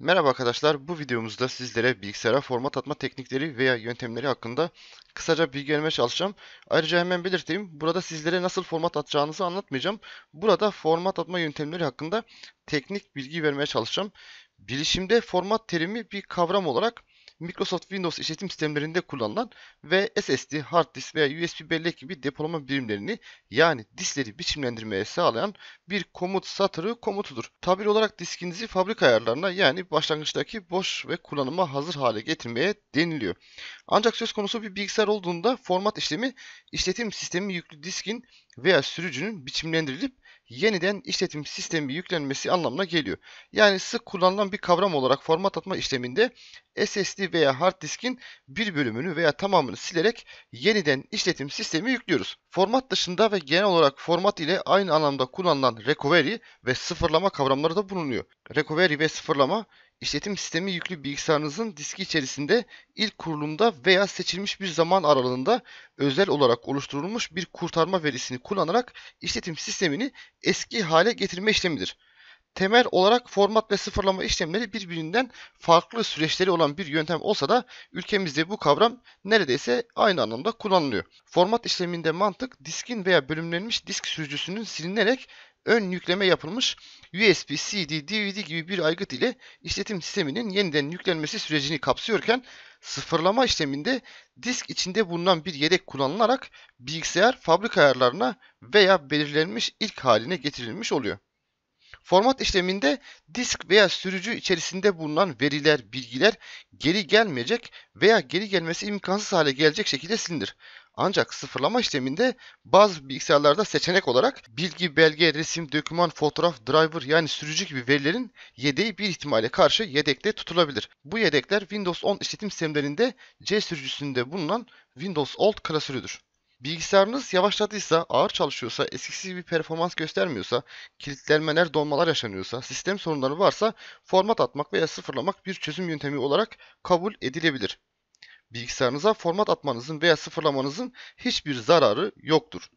Merhaba arkadaşlar, bu videomuzda sizlere bilgisayara format atma teknikleri veya yöntemleri hakkında kısaca bilgi vermeye çalışacağım. Ayrıca hemen belirteyim, burada sizlere nasıl format atacağınızı anlatmayacağım. Burada format atma yöntemleri hakkında teknik bilgi vermeye çalışacağım. Bilişimde format terimi bir kavram olarak Microsoft Windows işletim sistemlerinde kullanılan ve SSD, hard disk veya USB bellek gibi depolama birimlerini yani diskleri biçimlendirmeye sağlayan bir komut satırı komutudur. Tabir olarak diskinizi fabrika ayarlarına yani başlangıçtaki boş ve kullanıma hazır hale getirmeye deniliyor. Ancak söz konusu bir bilgisayar olduğunda format işlemi işletim sistemi yüklü diskin veya sürücünün biçimlendirilip yeniden işletim sistemi yüklenmesi anlamına geliyor. Yani sık kullanılan bir kavram olarak format atma işleminde SSD veya hard diskin bir bölümünü veya tamamını silerek yeniden işletim sistemi yüklüyoruz. Format dışında ve genel olarak format ile aynı anlamda kullanılan recovery ve sıfırlama kavramları da bulunuyor. Recovery ve sıfırlama İşletim sistemi yüklü bilgisayarınızın diski içerisinde ilk kurulumda veya seçilmiş bir zaman aralığında özel olarak oluşturulmuş bir kurtarma verisini kullanarak işletim sistemini eski hale getirme işlemidir. Temel olarak format ve sıfırlama işlemleri birbirinden farklı süreçleri olan bir yöntem olsa da ülkemizde bu kavram neredeyse aynı anlamda kullanılıyor. Format işleminde mantık diskin veya bölümlenmiş disk sürücüsünün silinerek ön yükleme yapılmış USB, CD, DVD gibi bir aygıt ile işletim sisteminin yeniden yüklenmesi sürecini kapsıyorken sıfırlama işleminde disk içinde bulunan bir yedek kullanılarak bilgisayar fabrika ayarlarına veya belirlenmiş ilk haline getirilmiş oluyor. Format işleminde disk veya sürücü içerisinde bulunan veriler, bilgiler geri gelmeyecek veya geri gelmesi imkansız hale gelecek şekilde silinir. Ancak sıfırlama işleminde bazı bilgisayarlarda seçenek olarak bilgi, belge, resim, döküman, fotoğraf, driver yani sürücü gibi verilerin yedeği bir ihtimale karşı yedekte tutulabilir. Bu yedekler Windows 10 işletim sistemlerinde C sürücüsünde bulunan Windows Old klasörüdür. Bilgisayarınız yavaşladıysa, ağır çalışıyorsa, eskisi gibi performans göstermiyorsa, kilitlenmeler, donmalar yaşanıyorsa, sistem sorunları varsa format atmak veya sıfırlamak bir çözüm yöntemi olarak kabul edilebilir bilgisayarınıza format atmanızın veya sıfırlamanızın hiçbir zararı yoktur.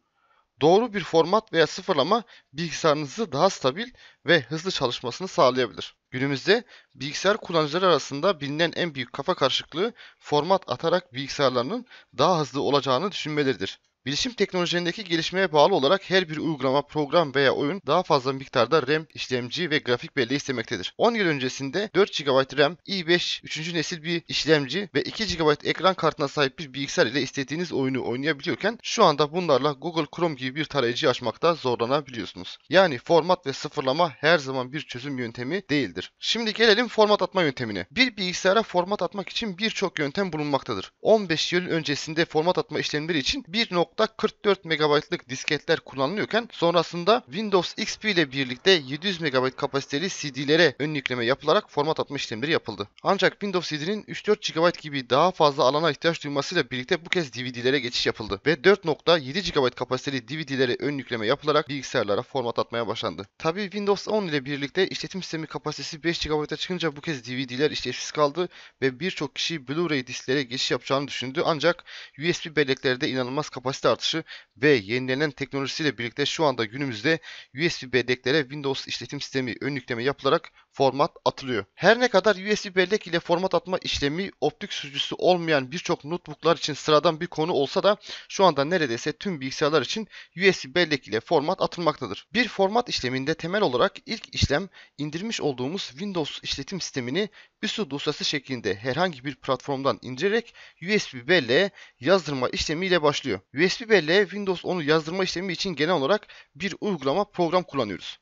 Doğru bir format veya sıfırlama bilgisayarınızı daha stabil ve hızlı çalışmasını sağlayabilir. Günümüzde bilgisayar kullanıcıları arasında bilinen en büyük kafa karışıklığı format atarak bilgisayarlarının daha hızlı olacağını düşünmeleridir. Bilişim teknolojilerindeki gelişmeye bağlı olarak her bir uygulama, program veya oyun daha fazla miktarda RAM, işlemci ve grafik belleği istemektedir. 10 yıl öncesinde 4 GB RAM, i5, 3. nesil bir işlemci ve 2 GB ekran kartına sahip bir bilgisayar ile istediğiniz oyunu oynayabiliyorken şu anda bunlarla Google Chrome gibi bir tarayıcı açmakta zorlanabiliyorsunuz. Yani format ve sıfırlama her zaman bir çözüm yöntemi değildir. Şimdi gelelim format atma yöntemine. Bir bilgisayara format atmak için birçok yöntem bulunmaktadır. 15 yıl öncesinde format atma işlemleri için 1. 1.44 MB'lık disketler kullanılıyorken sonrasında Windows XP ile birlikte 700 MB kapasiteli CD'lere ön yükleme yapılarak format atma işlemleri yapıldı. Ancak Windows CD'nin 3-4 GB gibi daha fazla alana ihtiyaç duymasıyla birlikte bu kez DVD'lere geçiş yapıldı ve 4.7 GB kapasiteli DVD'lere ön yükleme yapılarak bilgisayarlara format atmaya başlandı. Tabii Windows 10 ile birlikte işletim sistemi kapasitesi 5 GB'a çıkınca bu kez DVD'ler işlevsiz kaldı ve birçok kişi Blu-ray disklere geçiş yapacağını düşündü ancak USB belleklerde inanılmaz kapasite basit artışı ve yenilenen teknolojisiyle birlikte şu anda günümüzde USB belleklere Windows işletim sistemi ön yükleme yapılarak format atılıyor. Her ne kadar USB bellek ile format atma işlemi optik sürücüsü olmayan birçok notebooklar için sıradan bir konu olsa da şu anda neredeyse tüm bilgisayarlar için USB bellek ile format atılmaktadır. Bir format işleminde temel olarak ilk işlem indirmiş olduğumuz Windows işletim sistemini üstü dosyası şeklinde herhangi bir platformdan indirerek USB belleğe yazdırma işlemiyle başlıyor. USB USB belleğe Windows 10'u yazdırma işlemi için genel olarak bir uygulama program kullanıyoruz.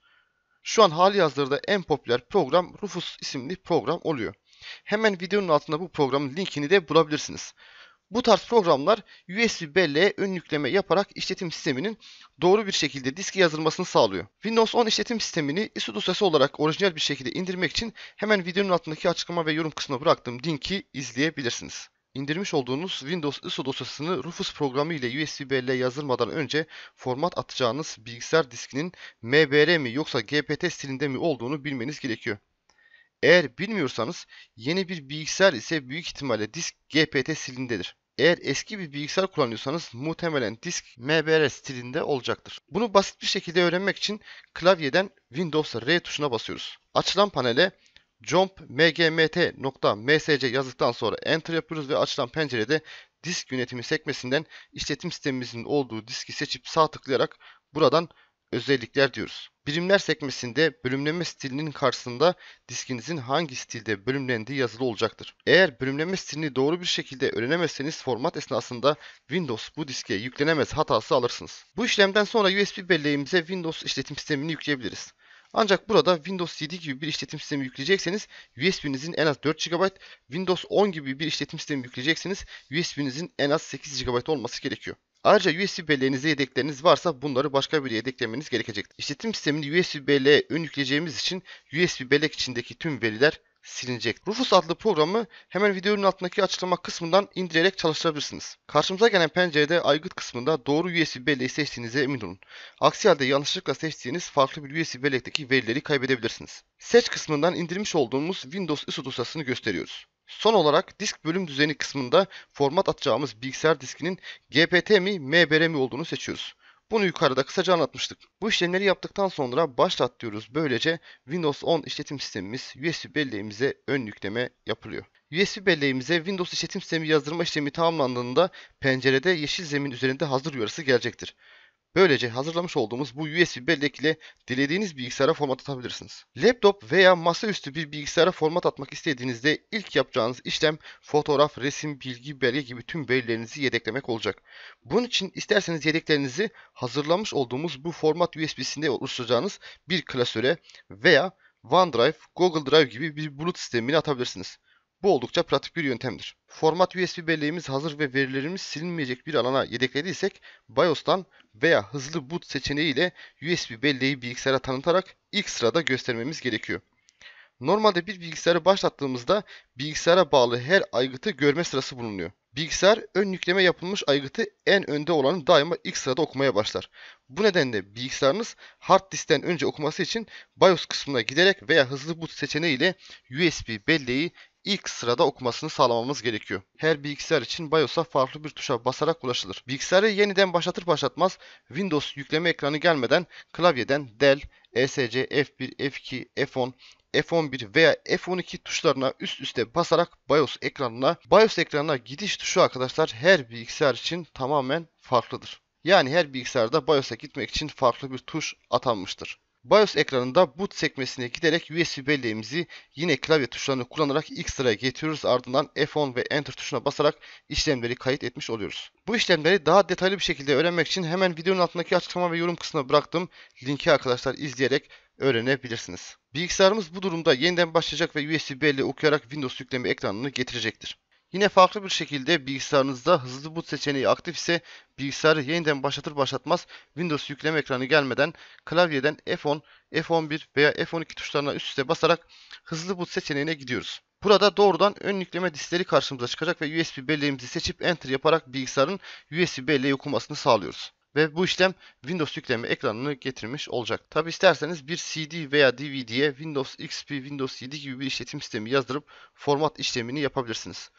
Şu an hali hazırda en popüler program Rufus isimli program oluyor. Hemen videonun altında bu programın linkini de bulabilirsiniz. Bu tarz programlar USB belleğe ön yükleme yaparak işletim sisteminin doğru bir şekilde diski yazılmasını sağlıyor. Windows 10 işletim sistemini ISO dosyası olarak orijinal bir şekilde indirmek için hemen videonun altındaki açıklama ve yorum kısmına bıraktığım linki izleyebilirsiniz. İndirmiş olduğunuz Windows ISO dosyasını Rufus programı ile USB belleğe yazdırmadan önce format atacağınız bilgisayar diskinin MBR mi yoksa GPT stilinde mi olduğunu bilmeniz gerekiyor. Eğer bilmiyorsanız yeni bir bilgisayar ise büyük ihtimalle disk GPT stilindedir. Eğer eski bir bilgisayar kullanıyorsanız muhtemelen disk MBR stilinde olacaktır. Bunu basit bir şekilde öğrenmek için klavyeden Windows R tuşuna basıyoruz. Açılan panele jump mgmt.msc yazdıktan sonra enter yapıyoruz ve açılan pencerede disk yönetimi sekmesinden işletim sistemimizin olduğu diski seçip sağ tıklayarak buradan özellikler diyoruz. Birimler sekmesinde bölümleme stilinin karşısında diskinizin hangi stilde bölümlendiği yazılı olacaktır. Eğer bölümleme stilini doğru bir şekilde öğrenemezseniz format esnasında Windows bu diske yüklenemez hatası alırsınız. Bu işlemden sonra USB belleğimize Windows işletim sistemini yükleyebiliriz. Ancak burada Windows 7 gibi bir işletim sistemi yükleyecekseniz USB'nizin en az 4 GB, Windows 10 gibi bir işletim sistemi yükleyecekseniz USB'nizin en az 8 GB olması gerekiyor. Ayrıca USB belleğinizde yedekleriniz varsa bunları başka bir yedeklemeniz gerekecektir. İşletim sistemini USB belleğe ön yükleyeceğimiz için USB bellek içindeki tüm veriler silinecek. Rufus adlı programı hemen videonun altındaki açıklama kısmından indirerek çalıştırabilirsiniz. Karşımıza gelen pencerede aygıt kısmında doğru USB belleği seçtiğinize emin olun. Aksi halde yanlışlıkla seçtiğiniz farklı bir USB bellekteki verileri kaybedebilirsiniz. Seç kısmından indirmiş olduğumuz Windows ISO dosyasını gösteriyoruz. Son olarak disk bölüm düzeni kısmında format atacağımız bilgisayar diskinin GPT mi MBR mi olduğunu seçiyoruz. Bunu yukarıda kısaca anlatmıştık. Bu işlemleri yaptıktan sonra başlat diyoruz. Böylece Windows 10 işletim sistemimiz USB belleğimize ön yükleme yapılıyor. USB belleğimize Windows işletim sistemi yazdırma işlemi tamamlandığında pencerede yeşil zemin üzerinde hazır uyarısı gelecektir. Böylece hazırlamış olduğumuz bu USB bellek ile dilediğiniz bilgisayara format atabilirsiniz. Laptop veya masaüstü bir bilgisayara format atmak istediğinizde ilk yapacağınız işlem fotoğraf, resim, bilgi, belge gibi tüm verilerinizi yedeklemek olacak. Bunun için isterseniz yedeklerinizi hazırlamış olduğumuz bu format USB'sinde oluşturacağınız bir klasöre veya OneDrive, Google Drive gibi bir bulut sistemine atabilirsiniz. Bu oldukça pratik bir yöntemdir. Format USB belleğimiz hazır ve verilerimiz silinmeyecek bir alana yedeklediysek BIOS'tan veya hızlı boot seçeneği ile USB belleği bilgisayara tanıtarak ilk sırada göstermemiz gerekiyor. Normalde bir bilgisayarı başlattığımızda bilgisayara bağlı her aygıtı görme sırası bulunuyor. Bilgisayar ön yükleme yapılmış aygıtı en önde olanı daima ilk sırada okumaya başlar. Bu nedenle bilgisayarınız hard diskten önce okuması için BIOS kısmına giderek veya hızlı boot seçeneği ile USB belleği ilk sırada okumasını sağlamamız gerekiyor. Her bilgisayar için BIOS'a farklı bir tuşa basarak ulaşılır. Bilgisayarı yeniden başlatır başlatmaz Windows yükleme ekranı gelmeden klavyeden Del, ESC, F1, F2, F10, F11 veya F12 tuşlarına üst üste basarak BIOS ekranına BIOS ekranına gidiş tuşu arkadaşlar her bilgisayar için tamamen farklıdır. Yani her bilgisayarda BIOS'a gitmek için farklı bir tuş atanmıştır. BIOS ekranında boot sekmesine giderek USB belleğimizi yine klavye tuşlarını kullanarak ilk sıraya getiriyoruz. Ardından F10 ve Enter tuşuna basarak işlemleri kayıt etmiş oluyoruz. Bu işlemleri daha detaylı bir şekilde öğrenmek için hemen videonun altındaki açıklama ve yorum kısmına bıraktığım linki arkadaşlar izleyerek öğrenebilirsiniz. Bilgisayarımız bu durumda yeniden başlayacak ve USB belleği okuyarak Windows yükleme ekranını getirecektir. Yine farklı bir şekilde bilgisayarınızda hızlı boot seçeneği aktif ise bilgisayarı yeniden başlatır başlatmaz Windows yükleme ekranı gelmeden klavyeden F10, F11 veya F12 tuşlarına üst üste basarak hızlı boot seçeneğine gidiyoruz. Burada doğrudan ön yükleme diskleri karşımıza çıkacak ve USB belleğimizi seçip Enter yaparak bilgisayarın USB belleği okumasını sağlıyoruz ve bu işlem Windows yükleme ekranını getirmiş olacak. Tabi isterseniz bir CD veya DVD'ye Windows XP, Windows 7 gibi bir işletim sistemi yazdırıp format işlemini yapabilirsiniz.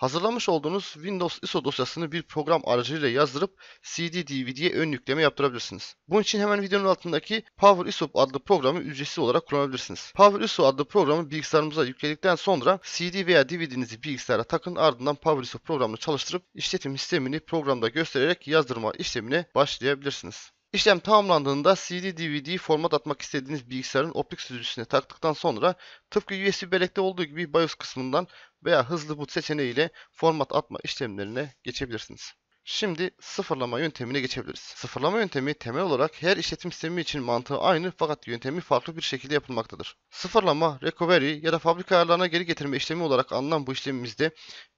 Hazırlamış olduğunuz Windows ISO dosyasını bir program aracılığıyla yazdırıp CD-DVD'ye ön yükleme yaptırabilirsiniz. Bunun için hemen videonun altındaki Power ISO adlı programı ücretsiz olarak kullanabilirsiniz. Power ISO adlı programı bilgisayarımıza yükledikten sonra CD veya DVD'nizi bilgisayara takın ardından Power ISO programını çalıştırıp işletim sistemini programda göstererek yazdırma işlemine başlayabilirsiniz. İşlem tamamlandığında CD-DVD format atmak istediğiniz bilgisayarın optik sürücüsüne taktıktan sonra tıpkı USB bellekte olduğu gibi BIOS kısmından veya hızlı boot seçeneğiyle format atma işlemlerine geçebilirsiniz. Şimdi sıfırlama yöntemine geçebiliriz. Sıfırlama yöntemi temel olarak her işletim sistemi için mantığı aynı fakat yöntemi farklı bir şekilde yapılmaktadır. Sıfırlama, recovery ya da fabrika ayarlarına geri getirme işlemi olarak anılan bu işlemimizde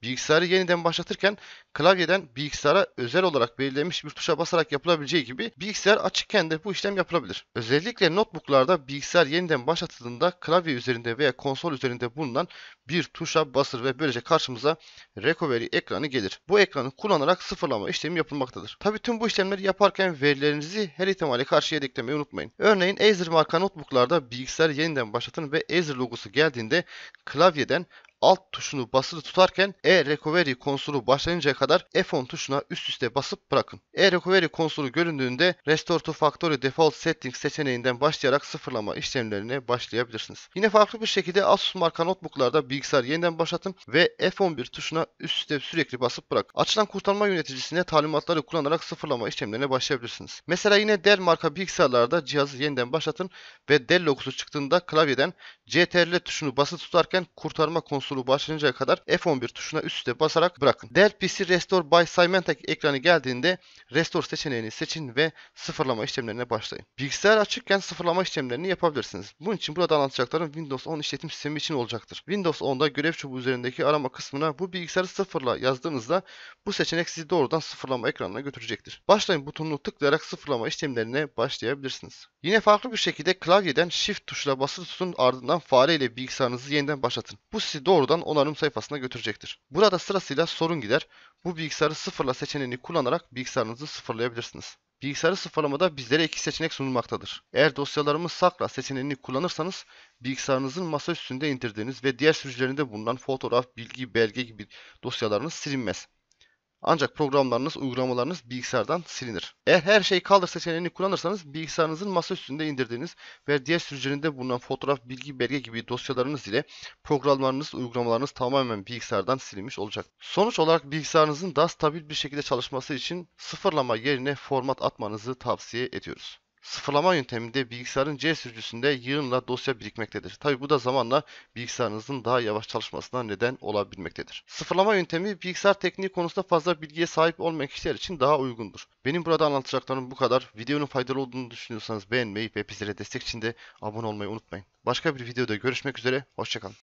bilgisayarı yeniden başlatırken klavyeden bilgisayara özel olarak belirlenmiş bir tuşa basarak yapılabileceği gibi bilgisayar açıkken de bu işlem yapılabilir. Özellikle notebooklarda bilgisayar yeniden başlatıldığında klavye üzerinde veya konsol üzerinde bulunan bir tuşa basır ve böylece karşımıza recovery ekranı gelir. Bu ekranı kullanarak sıfırlama hesaplama işlemi yapılmaktadır. Tabi tüm bu işlemleri yaparken verilerinizi her ihtimale karşı yedeklemeyi unutmayın. Örneğin Acer marka notebooklarda bilgisayar yeniden başlatın ve Acer logosu geldiğinde klavyeden alt tuşunu basılı tutarken e-recovery konsolu başlayıncaya kadar F10 tuşuna üst üste basıp bırakın. E-recovery konsolu göründüğünde Restore to Factory Default Settings seçeneğinden başlayarak sıfırlama işlemlerine başlayabilirsiniz. Yine farklı bir şekilde Asus marka notebooklarda bilgisayar yeniden başlatın ve F11 tuşuna üst üste sürekli basıp bırak. Açılan kurtarma yöneticisine talimatları kullanarak sıfırlama işlemlerine başlayabilirsiniz. Mesela yine Dell marka bilgisayarlarda cihazı yeniden başlatın ve Dell logosu çıktığında klavyeden CTRL tuşunu basılı tutarken kurtarma konsolu konsolu başlanıncaya kadar F11 tuşuna üst üste basarak bırakın. Dell PC Restore by Symantec ekranı geldiğinde Restore seçeneğini seçin ve sıfırlama işlemlerine başlayın. Bilgisayar açıkken sıfırlama işlemlerini yapabilirsiniz. Bunun için burada anlatacaklarım Windows 10 işletim sistemi için olacaktır. Windows 10'da görev çubuğu üzerindeki arama kısmına bu bilgisayarı sıfırla yazdığınızda bu seçenek sizi doğrudan sıfırlama ekranına götürecektir. Başlayın butonunu tıklayarak sıfırlama işlemlerine başlayabilirsiniz. Yine farklı bir şekilde klavyeden Shift tuşuna basılı tutun ardından fare ile bilgisayarınızı yeniden başlatın. Bu sizi doğru doğrudan onarım sayfasına götürecektir. Burada sırasıyla sorun gider. Bu bilgisayarı sıfırla seçeneğini kullanarak bilgisayarınızı sıfırlayabilirsiniz. Bilgisayarı sıfırlamada bizlere iki seçenek sunulmaktadır. Eğer dosyalarımız sakla seçeneğini kullanırsanız bilgisayarınızın masa üstünde indirdiğiniz ve diğer sürücülerinde bulunan fotoğraf, bilgi, belge gibi dosyalarınız silinmez. Ancak programlarınız, uygulamalarınız bilgisayardan silinir. Eğer her şey kaldır seçeneğini kullanırsanız bilgisayarınızın masa üstünde indirdiğiniz ve diğer sürücünde bulunan fotoğraf, bilgi, belge gibi dosyalarınız ile programlarınız, uygulamalarınız tamamen bilgisayardan silinmiş olacak. Sonuç olarak bilgisayarınızın daha stabil bir şekilde çalışması için sıfırlama yerine format atmanızı tavsiye ediyoruz. Sıfırlama yönteminde bilgisayarın C sürücüsünde yığınla dosya birikmektedir. Tabi bu da zamanla bilgisayarınızın daha yavaş çalışmasına neden olabilmektedir. Sıfırlama yöntemi bilgisayar tekniği konusunda fazla bilgiye sahip olmayan kişiler için daha uygundur. Benim burada anlatacaklarım bu kadar. Videonun faydalı olduğunu düşünüyorsanız beğenmeyi ve bizlere destek için de abone olmayı unutmayın. Başka bir videoda görüşmek üzere, hoşçakalın.